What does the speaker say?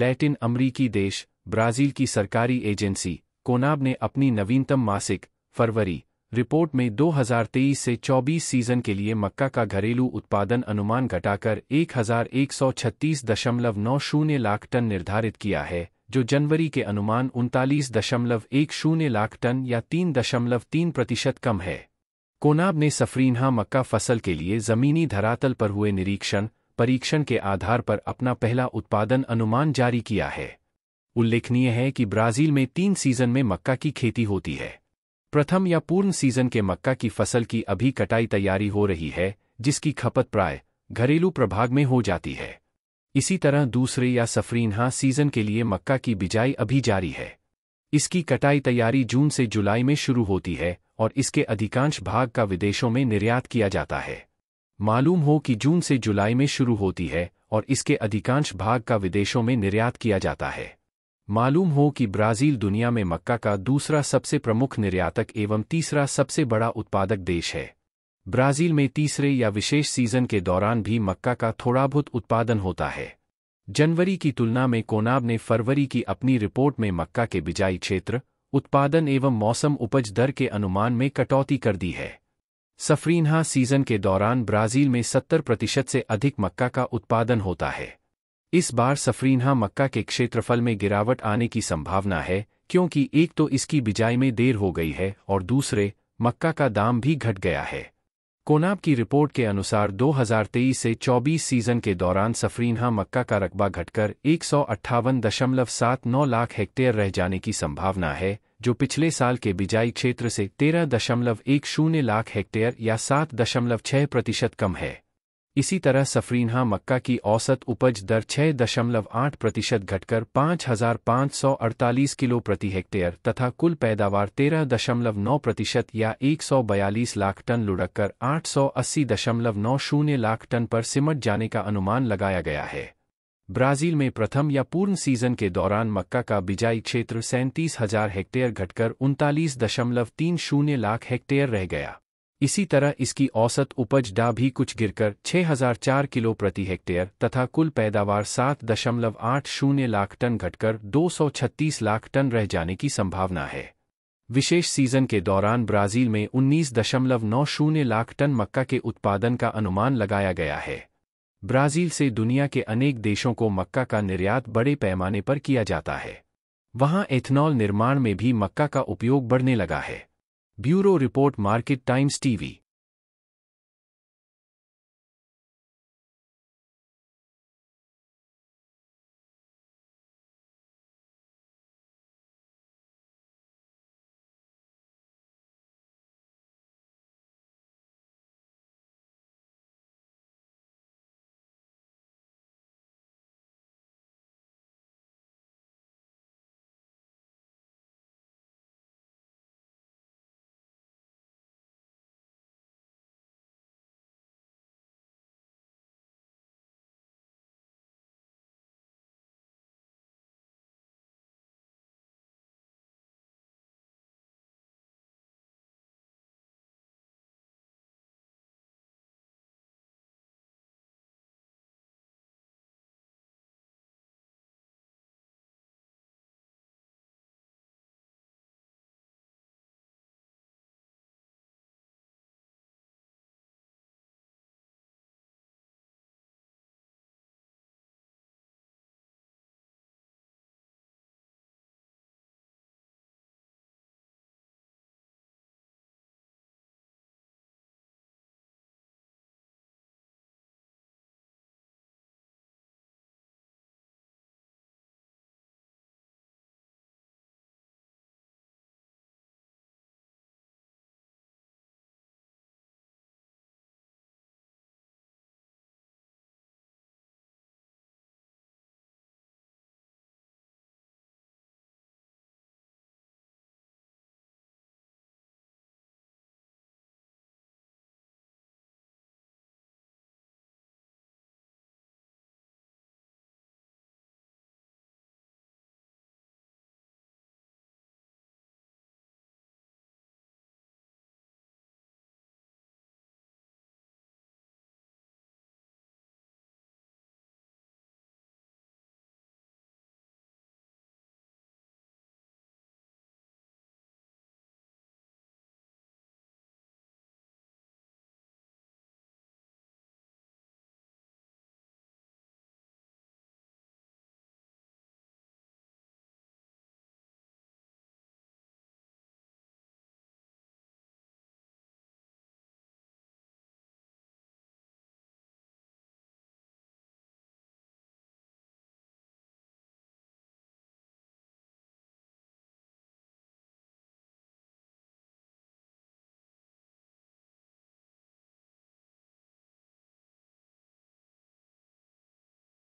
Latin अमरीकी देश Brazil की सरकारी एजेंसी कोनाब ने अपनी नवीनतम मासिक फरवरी रिपोर्ट में 2023 से 24 सीजन के लिए मक्का का घरेलू उत्पादन अनुमान घटाकर 1136.90 लाख टन निर्धारित किया है जो जनवरी के अनुमान उनतालीस दशमलव एक शून्य लाख टन या तीन दशमलव तीन प्रतिशत कम है कोनाब ने सफरीनहा मक्का फसल के लिए जमीनी धरातल पर हुए निरीक्षण परीक्षण के आधार पर अपना पहला उत्पादन अनुमान जारी किया है उल्लेखनीय है कि ब्राजील में तीन सीजन में मक्का की खेती होती है प्रथम या पूर्ण सीजन के मक्का की फसल की अभी कटाई तैयारी हो रही है जिसकी खपत प्राय घरेलू प्रभाग में हो जाती है इसी तरह दूसरे या सफरीनहा सीजन के लिए मक्का की बिजाई अभी जारी है इसकी कटाई तैयारी जून से जुलाई में शुरू होती है और इसके अधिकांश भाग का विदेशों में निर्यात किया जाता है मालूम हो कि जून से जुलाई में शुरू होती है और इसके अधिकांश भाग का विदेशों में निर्यात किया जाता है मालूम हो कि ब्राज़ील दुनिया में मक्का का दूसरा सबसे प्रमुख निर्यातक एवं तीसरा सबसे बड़ा उत्पादक देश है ब्राज़ील में तीसरे या विशेष सीजन के दौरान भी मक्का का थोड़ा बहुत उत्पादन होता है जनवरी की तुलना में कोनाब ने फरवरी की अपनी रिपोर्ट में मक्का के बिजाई क्षेत्र उत्पादन एवं मौसम उपज दर के अनुमान में कटौती कर दी है सफरीनहा सीजन के दौरान ब्राज़ील में 70 प्रतिशत से अधिक मक्का का उत्पादन होता है इस बार सफरीनहा मक्का के क्षेत्रफल में गिरावट आने की संभावना है क्योंकि एक तो इसकी बिजाई में देर हो गई है और दूसरे मक्का का दाम भी घट गया है कोनाब की रिपोर्ट के अनुसार 2023 से 24 सीजन के दौरान सफरीनहा मक्का का रकबा घटकर एक लाख हेक्टेयर रह जाने की संभावना है जो पिछले साल के बिजाई क्षेत्र से तेरह दशमलव एक शून्य लाख हेक्टेयर या सात दशमलव छह प्रतिशत कम है इसी तरह सफरीनहा मक्का की औसत उपज दर छह दशमलव आठ प्रतिशत घटकर पाँच हजार पाँच सौ अड़तालीस किलो प्रति हेक्टेयर तथा कुल पैदावार तेरह दशमलव नौ प्रतिशत या एक सौ बयालीस लाख टन लुढ़ककर आठ सौ अस्सी दशमलव नौ शून्य लाख टन पर सिमट जाने का अनुमान लगाया गया है ब्राजील में प्रथम या पूर्ण सीजन के दौरान मक्का का बिजाई क्षेत्र सैंतीस हजार हेक्टेयर घटकर उनतालीस दशमलव तीन शून्य लाख हेक्टेयर रह गया इसी तरह इसकी औसत उपज डा भी कुछ गिरकर 6004 किलो प्रति हेक्टेयर तथा कुल पैदावार सात दशमलव आठ शून्य लाख टन घटकर 236 लाख टन रह जाने की संभावना है विशेष सीजन के दौरान ब्राजील में उन्नीस दशमलव नौ शून्य लाख टन मक्का के उत्पादन का अनुमान लगाया गया है ब्राज़ील से दुनिया के अनेक देशों को मक्का का निर्यात बड़े पैमाने पर किया जाता है वहां एथनॉल निर्माण में भी मक्का का उपयोग बढ़ने लगा है bureau report Market Times TV